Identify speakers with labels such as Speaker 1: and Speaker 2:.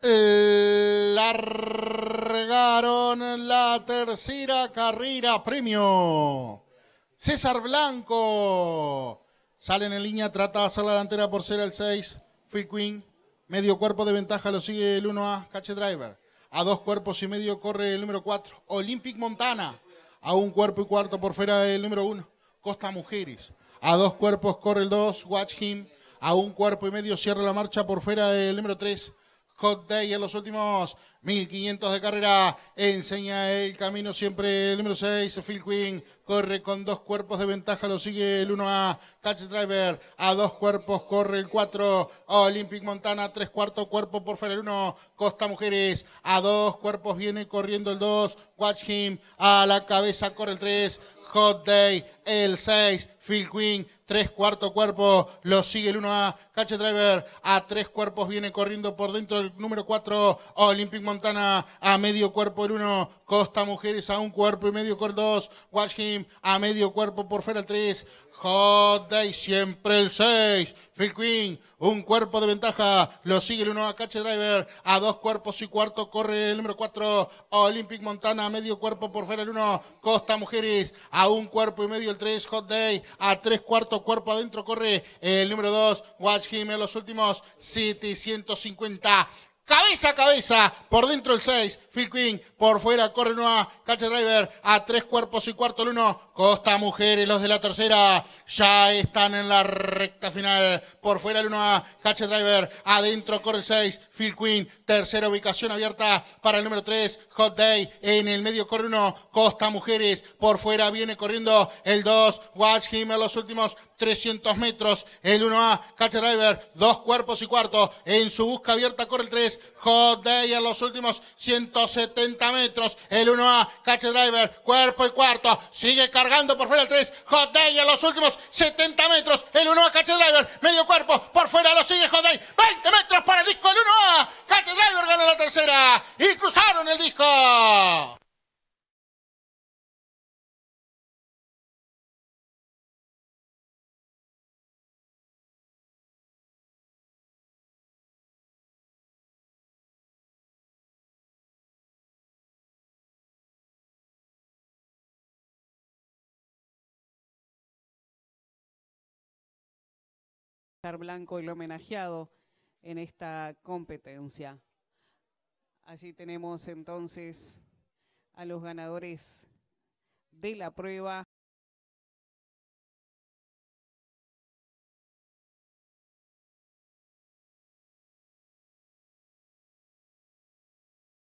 Speaker 1: Largaron la tercera carrera premio. César Blanco. sale en línea, trata de hacer la delantera por ser el 6. Free Queen. Medio cuerpo de ventaja lo sigue el 1A, Cache Driver. A dos cuerpos y medio corre el número 4, Olympic Montana. A un cuerpo y cuarto por fuera el número 1, Costa Mujeres. A dos cuerpos corre el 2, Watch Him. A un cuerpo y medio cierra la marcha por fuera el número 3, Hot los últimos 1500 de carrera, enseña el camino siempre el número 6, Phil Queen. corre con dos cuerpos de ventaja, lo sigue el 1A, Catch Driver, a dos cuerpos corre el 4, Olympic Montana, tres cuarto cuerpo por fuera el 1, Costa Mujeres, a dos cuerpos viene corriendo el 2, Watch Him, a la cabeza corre el 3, Hot Day, el 6, Phil Queen, 3 cuarto cuerpo, lo sigue el 1A, Catch Driver, a tres cuerpos viene corriendo por dentro el número 4, Olympic Montana a medio cuerpo el 1, Costa Mujeres a un cuerpo y medio cuerpo el 2, Watch Him a medio cuerpo por fuera el 3, Hot Day siempre el 6, Phil Queen, un cuerpo de ventaja, lo sigue el 1 a Cache Driver, a dos cuerpos y cuarto corre el número 4, Olympic Montana a medio cuerpo por fuera el 1, Costa Mujeres a un cuerpo y medio el 3, Hot Day a tres cuartos cuerpo adentro corre el número 2, Watch Him en los últimos 750 cabeza a cabeza, por dentro el 6, Phil Quinn, por fuera corre a Catch Driver, a tres cuerpos y cuarto el 1, Costa Mujeres, los de la tercera, ya están en la recta final, por fuera el 1A, Catch Driver, adentro corre el 6, Phil Quinn, tercera ubicación abierta para el número 3, Hot Day, en el medio corre 1, Costa Mujeres, por fuera viene corriendo el 2, Watch Him en los últimos 300 metros, el 1A, Catch Driver, dos cuerpos y cuarto, en su busca abierta corre el 3, Hot Day en los últimos 170 metros. El 1A, Catch Driver, cuerpo y cuarto. Sigue cargando por fuera el 3. Hot Day en los últimos 70 metros. El 1A, Catch Driver, medio cuerpo. Por fuera lo sigue Hot Day. 20 metros para el disco. El 1A, Catch Driver gana la tercera. Y cruzaron el disco. Blanco el homenajeado en esta competencia. Allí tenemos entonces a los ganadores de la prueba.